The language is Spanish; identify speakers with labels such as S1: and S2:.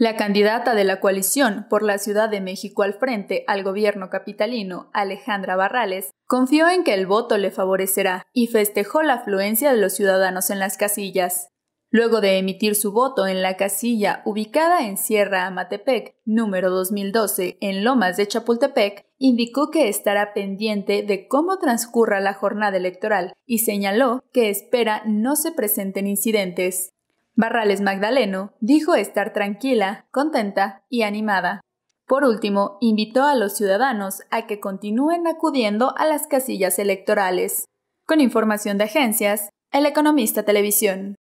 S1: La candidata de la coalición por la Ciudad de México al frente al gobierno capitalino, Alejandra Barrales, confió en que el voto le favorecerá y festejó la afluencia de los ciudadanos en las casillas. Luego de emitir su voto en la casilla ubicada en Sierra Amatepec, número 2012, en Lomas de Chapultepec, indicó que estará pendiente de cómo transcurra la jornada electoral y señaló que espera no se presenten incidentes. Barrales Magdaleno dijo estar tranquila, contenta y animada. Por último, invitó a los ciudadanos a que continúen acudiendo a las casillas electorales. Con información de agencias, El Economista Televisión.